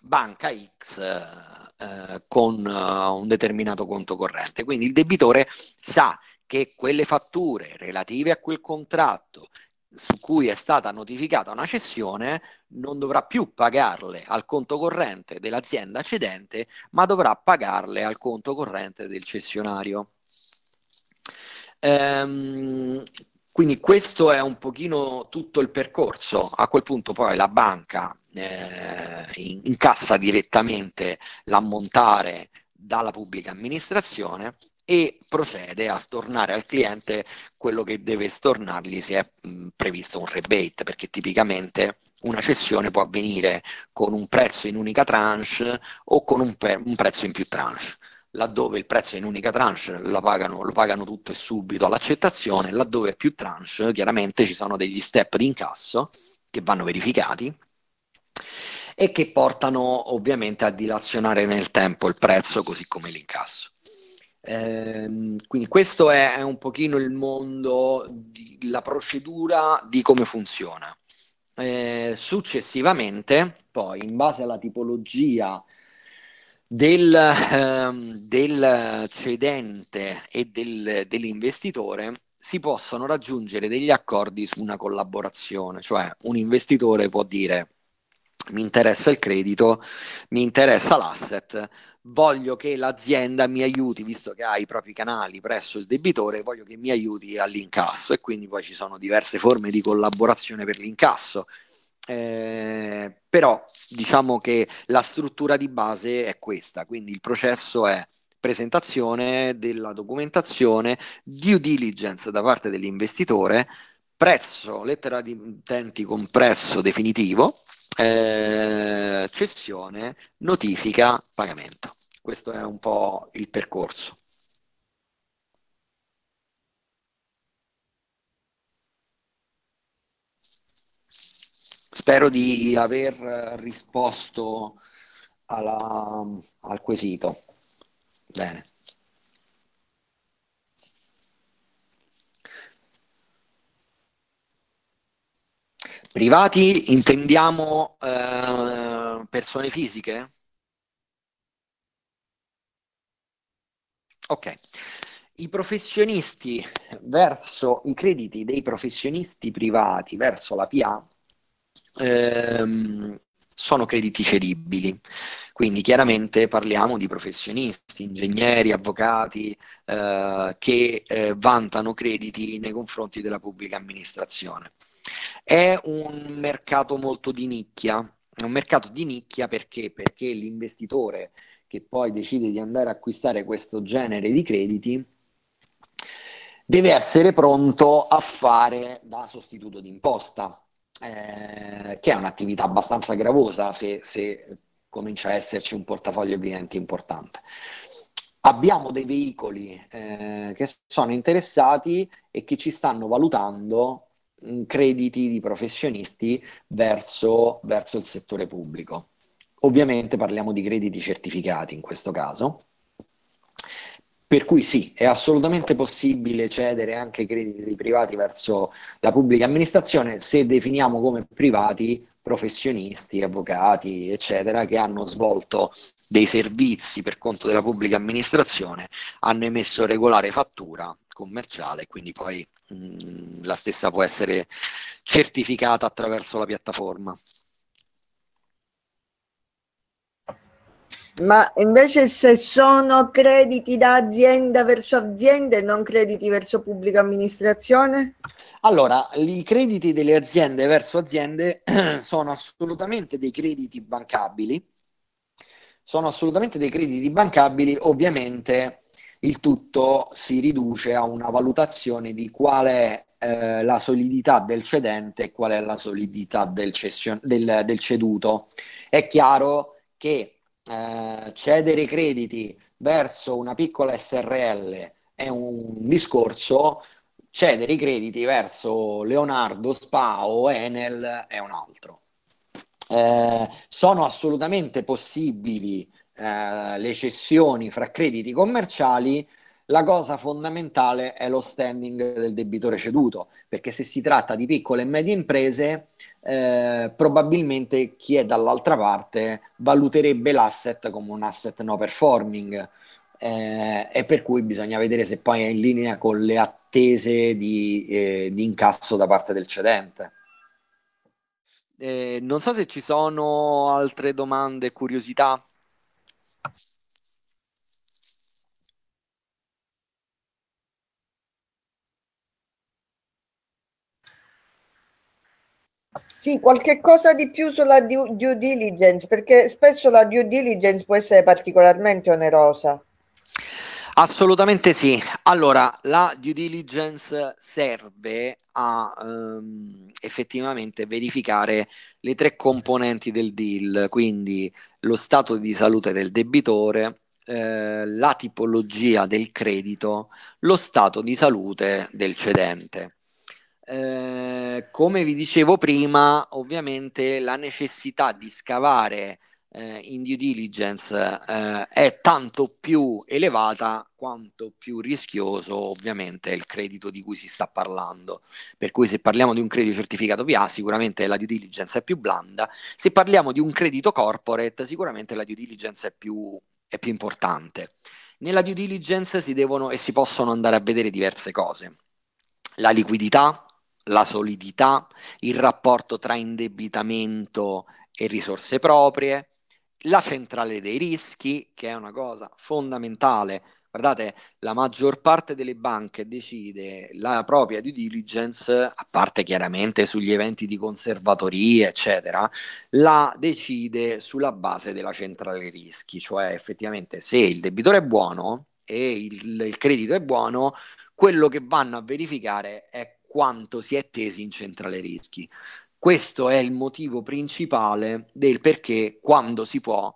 banca X eh, con eh, un determinato conto corrente. Quindi il debitore sa che quelle fatture relative a quel contratto su cui è stata notificata una cessione non dovrà più pagarle al conto corrente dell'azienda cedente, ma dovrà pagarle al conto corrente del cessionario. Ehm, quindi questo è un pochino tutto il percorso. A quel punto poi la banca eh, incassa direttamente l'ammontare dalla pubblica amministrazione e procede a stornare al cliente quello che deve stornargli se è mh, previsto un rebate, perché tipicamente una cessione può avvenire con un prezzo in unica tranche o con un, pre- un prezzo in più tranche laddove il prezzo è in unica tranche pagano, lo pagano tutto e subito all'accettazione, laddove è più tranche chiaramente ci sono degli step di incasso che vanno verificati e che portano ovviamente a dilazionare nel tempo il prezzo così come l'incasso. Eh, quindi questo è, è, un pochino il mondo, di, la procedura di come funziona. Eh, successivamente, poi, in base alla tipologia del, ehm, del cedente e del, dell'investitore, si possono raggiungere degli accordi su una collaborazione, cioè un investitore può dire mi interessa il credito, mi interessa l'asset, voglio che l'azienda mi aiuti, visto che ha i propri canali presso il debitore, voglio che mi aiuti all'incasso e quindi poi ci sono diverse forme di collaborazione per l'incasso. Eh, però diciamo che la struttura di base è questa, quindi il processo è presentazione della documentazione, due diligence da parte dell'investitore, prezzo, lettera di intenti con prezzo definitivo, eh, cessione, notifica, pagamento. Questo è un po' il percorso. Spero di aver risposto alla, al quesito. Bene. Privati intendiamo eh, persone fisiche? Ok. I professionisti verso i crediti dei professionisti privati verso la PA ehm, sono crediti cedibili. Quindi chiaramente parliamo di professionisti, ingegneri, avvocati eh, che eh, vantano crediti nei confronti della pubblica amministrazione. È un mercato molto di nicchia, è un mercato di nicchia perché, perché l'investitore che poi decide di andare a acquistare questo genere di crediti deve essere pronto a fare da sostituto d'imposta, eh, che è un'attività abbastanza gravosa se, se comincia a esserci un portafoglio clienti importante. Abbiamo dei veicoli eh, che sono interessati e che ci stanno valutando crediti di professionisti verso, verso il settore pubblico. Ovviamente parliamo di crediti certificati in questo caso, per cui sì, è assolutamente possibile cedere anche crediti privati verso la pubblica amministrazione se definiamo come privati professionisti, avvocati, eccetera, che hanno svolto dei servizi per conto della pubblica amministrazione, hanno emesso regolare fattura commerciale, quindi poi Mm, la stessa può essere certificata attraverso la piattaforma. Ma invece se sono crediti da azienda verso azienda e non crediti verso pubblica amministrazione? Allora, i crediti delle aziende verso aziende sono assolutamente dei crediti bancabili, sono assolutamente dei crediti bancabili, ovviamente il tutto si riduce a una valutazione di qual è eh, la solidità del cedente e qual è la solidità del, cession- del, del ceduto. È chiaro che eh, cedere i crediti verso una piccola SRL è un discorso, cedere i crediti verso Leonardo, Spa o Enel è un altro. Eh, sono assolutamente possibili eh, le cessioni fra crediti commerciali, la cosa fondamentale è lo standing del debitore ceduto, perché se si tratta di piccole e medie imprese, eh, probabilmente chi è dall'altra parte valuterebbe l'asset come un asset no performing eh, e per cui bisogna vedere se poi è in linea con le attese di, eh, di incasso da parte del cedente. Eh, non so se ci sono altre domande, curiosità Sì, qualche cosa di più sulla due, due diligence, perché spesso la due diligence può essere particolarmente onerosa. Assolutamente sì. Allora, la due diligence serve a ehm, effettivamente verificare le tre componenti del deal, quindi lo stato di salute del debitore, eh, la tipologia del credito, lo stato di salute del cedente. Eh, come vi dicevo prima, ovviamente la necessità di scavare eh, in due diligence eh, è tanto più elevata quanto più rischioso ovviamente è il credito di cui si sta parlando. Per cui se parliamo di un credito certificato PA sicuramente la due diligence è più blanda, se parliamo di un credito corporate sicuramente la due diligence è più, è più importante. Nella due diligence si devono e si possono andare a vedere diverse cose. La liquidità, la solidità, il rapporto tra indebitamento e risorse proprie, la centrale dei rischi, che è una cosa fondamentale. Guardate, la maggior parte delle banche decide la propria due diligence, a parte chiaramente sugli eventi di conservatoria, eccetera, la decide sulla base della centrale dei rischi, cioè effettivamente se il debitore è buono e il, il credito è buono, quello che vanno a verificare è quanto si è tesi in centrale rischi. Questo è il motivo principale del perché quando si può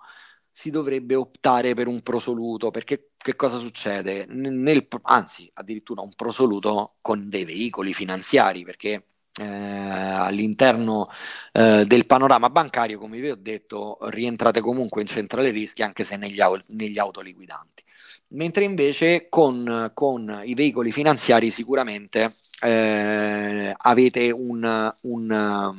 si dovrebbe optare per un prosoluto, perché che cosa succede? Nel, anzi, addirittura un prosoluto con dei veicoli finanziari, perché eh, all'interno eh, del panorama bancario, come vi ho detto, rientrate comunque in centrale rischi anche se negli, au- negli autoliquidanti. Mentre invece con, con, i veicoli finanziari sicuramente eh, avete un, un,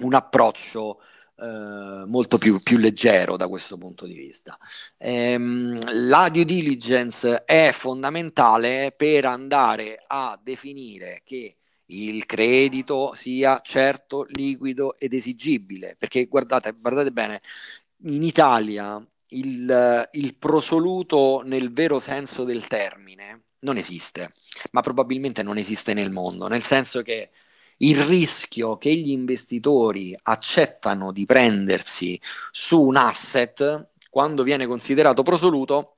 un approccio eh, molto più, più, leggero da questo punto di vista. Ehm, la due diligence è fondamentale per andare a definire che il credito sia certo liquido ed esigibile, perché guardate, guardate bene, in Italia il, il prosoluto nel vero senso del termine non esiste, ma probabilmente non esiste nel mondo, nel senso che il rischio che gli investitori accettano di prendersi su un asset quando viene considerato prosoluto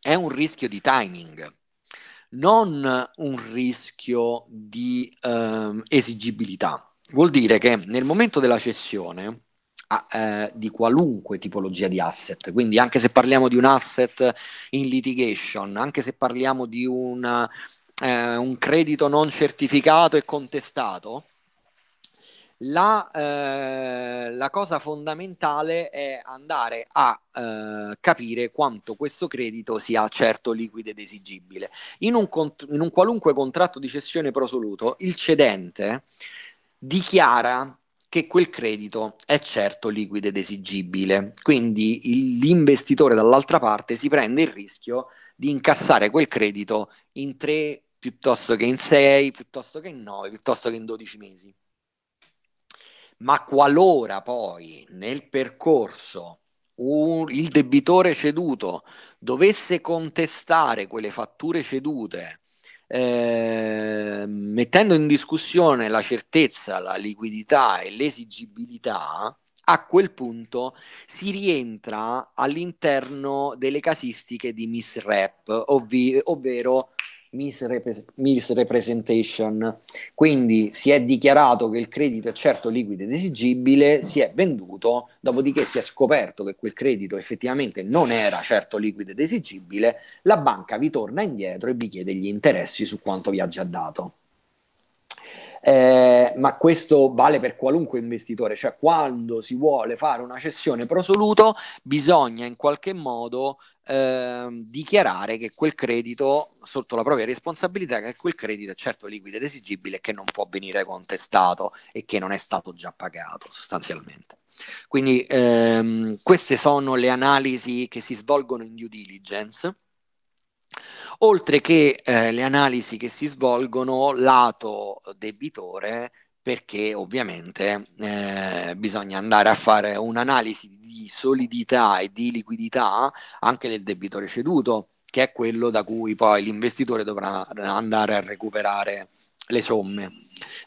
è un rischio di timing non un rischio di eh, esigibilità. Vuol dire che nel momento della cessione a, eh, di qualunque tipologia di asset, quindi anche se parliamo di un asset in litigation, anche se parliamo di una, eh, un credito non certificato e contestato, la, eh, la, cosa fondamentale è andare a eh, capire quanto questo credito sia certo liquido ed esigibile. In un, cont- in un qualunque contratto di cessione prosoluto, il cedente dichiara che quel credito è certo liquido ed esigibile. Quindi il, l'investitore dall'altra parte si prende il rischio di incassare quel credito in 3 piuttosto che in 6, piuttosto che in 9, piuttosto che in 12 mesi ma qualora poi nel percorso un, il debitore ceduto dovesse contestare quelle fatture cedute, eh, mettendo in discussione la certezza, la liquidità e l'esigibilità, a quel punto si rientra all'interno delle casistiche di misrep, ovvi- ovvero misrepresentation. Quindi si è dichiarato che il credito è certo liquido ed esigibile, si è venduto, dopodiché si è scoperto che quel credito effettivamente non era certo liquido ed esigibile, la banca vi torna indietro e vi chiede gli interessi su quanto vi ha già dato. Eh, ma questo vale per qualunque investitore, cioè quando si vuole fare una cessione pro soluto bisogna in qualche modo eh, dichiarare che quel credito, sotto la propria responsabilità, che quel credito è certo liquido ed esigibile che non può venire contestato e che non è stato già pagato sostanzialmente. Quindi ehm, queste sono le analisi che si svolgono in due diligence oltre che eh, le analisi che si svolgono lato debitore perché ovviamente eh, bisogna andare a fare un'analisi di solidità e di liquidità anche del debitore ceduto, che è quello da cui poi l'investitore dovrà andare a recuperare le somme.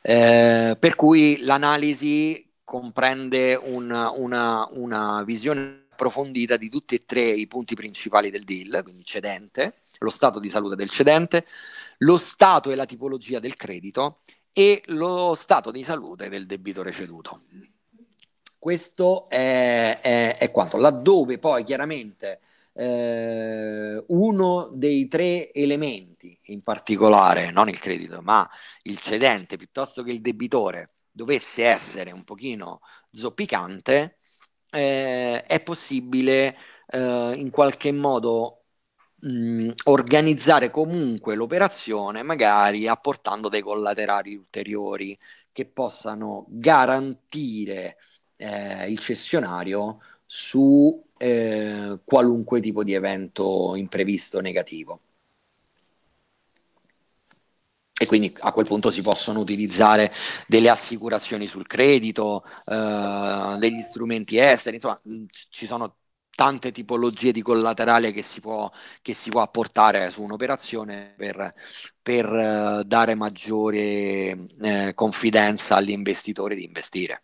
Eh, per cui l'analisi comprende una, una, una visione approfondita di tutti e tre i punti principali del deal, quindi cedente, lo stato di salute del cedente, lo stato e la tipologia del credito e lo stato di salute del debitore ceduto. Questo è, è, è quanto, laddove poi chiaramente eh, uno dei tre elementi, in particolare non il credito, ma il cedente piuttosto che il debitore, dovesse essere un pochino zoppicante, eh, è possibile eh, in qualche modo mh, mm, organizzare comunque l'operazione, magari apportando dei collaterali ulteriori che possano garantire eh, il cessionario su eh, qualunque tipo di evento imprevisto negativo. E quindi a quel punto si possono utilizzare delle assicurazioni sul credito, eh, degli strumenti esteri, insomma, ci sono tante tipologie di collaterale che si può, che si può apportare su un'operazione per, per eh, dare maggiore eh, confidenza all'investitore di investire.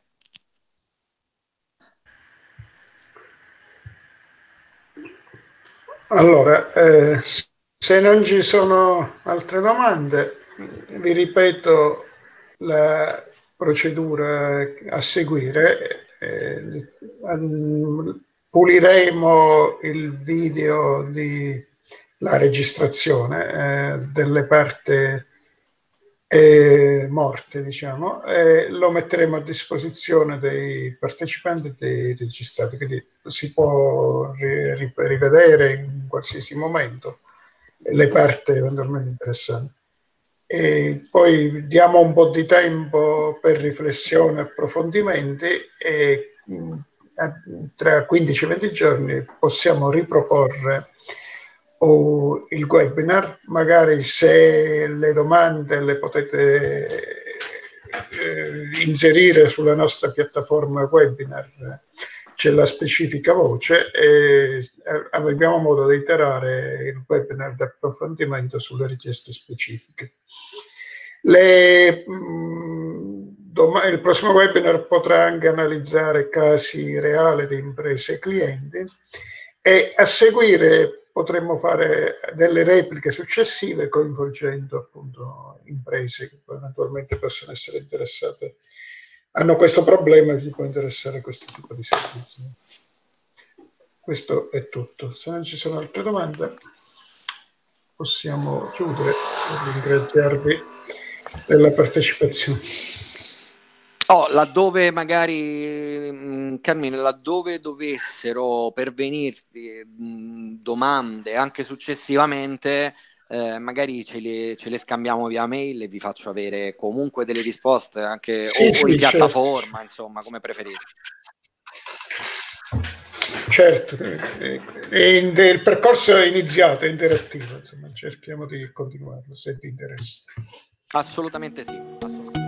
Allora, eh, se non ci sono altre domande, vi ripeto la procedura a seguire. Eh, puliremo il video di la registrazione eh, delle parti eh, morte, diciamo, e lo metteremo a disposizione dei partecipanti e dei registrati, quindi si può ri- rivedere in qualsiasi momento le parti eventualmente interessanti. E poi diamo un po' di tempo per riflessione e approfondimenti e mm, tra 15 20 giorni possiamo riproporre il webinar, magari se le domande le potete eh, inserire sulla nostra piattaforma webinar c'è la specifica voce e eh, abbiamo modo di iterare il webinar di approfondimento sulle richieste specifiche. Le, mh, mm, Domani, il prossimo webinar potrà anche analizzare casi reali di imprese e clienti e a seguire potremmo fare delle repliche successive coinvolgendo appunto imprese che poi naturalmente possono essere interessate, hanno questo problema e gli può interessare questo tipo di servizio. Questo è tutto. Se non ci sono altre domande possiamo chiudere per ringraziarvi della partecipazione. No, oh, laddove magari, mm, Carmine, laddove dovessero pervenirti mm, domande anche successivamente, eh, magari ce le, ce le, scambiamo via mail e vi faccio avere comunque delle risposte anche sì, o, sì, in certo. piattaforma, certo. insomma, come preferite. Certo, e eh, eh, in, il percorso è iniziato, è interattivo, insomma, cerchiamo di continuarlo se ti interessa. Assolutamente sì, assolutamente.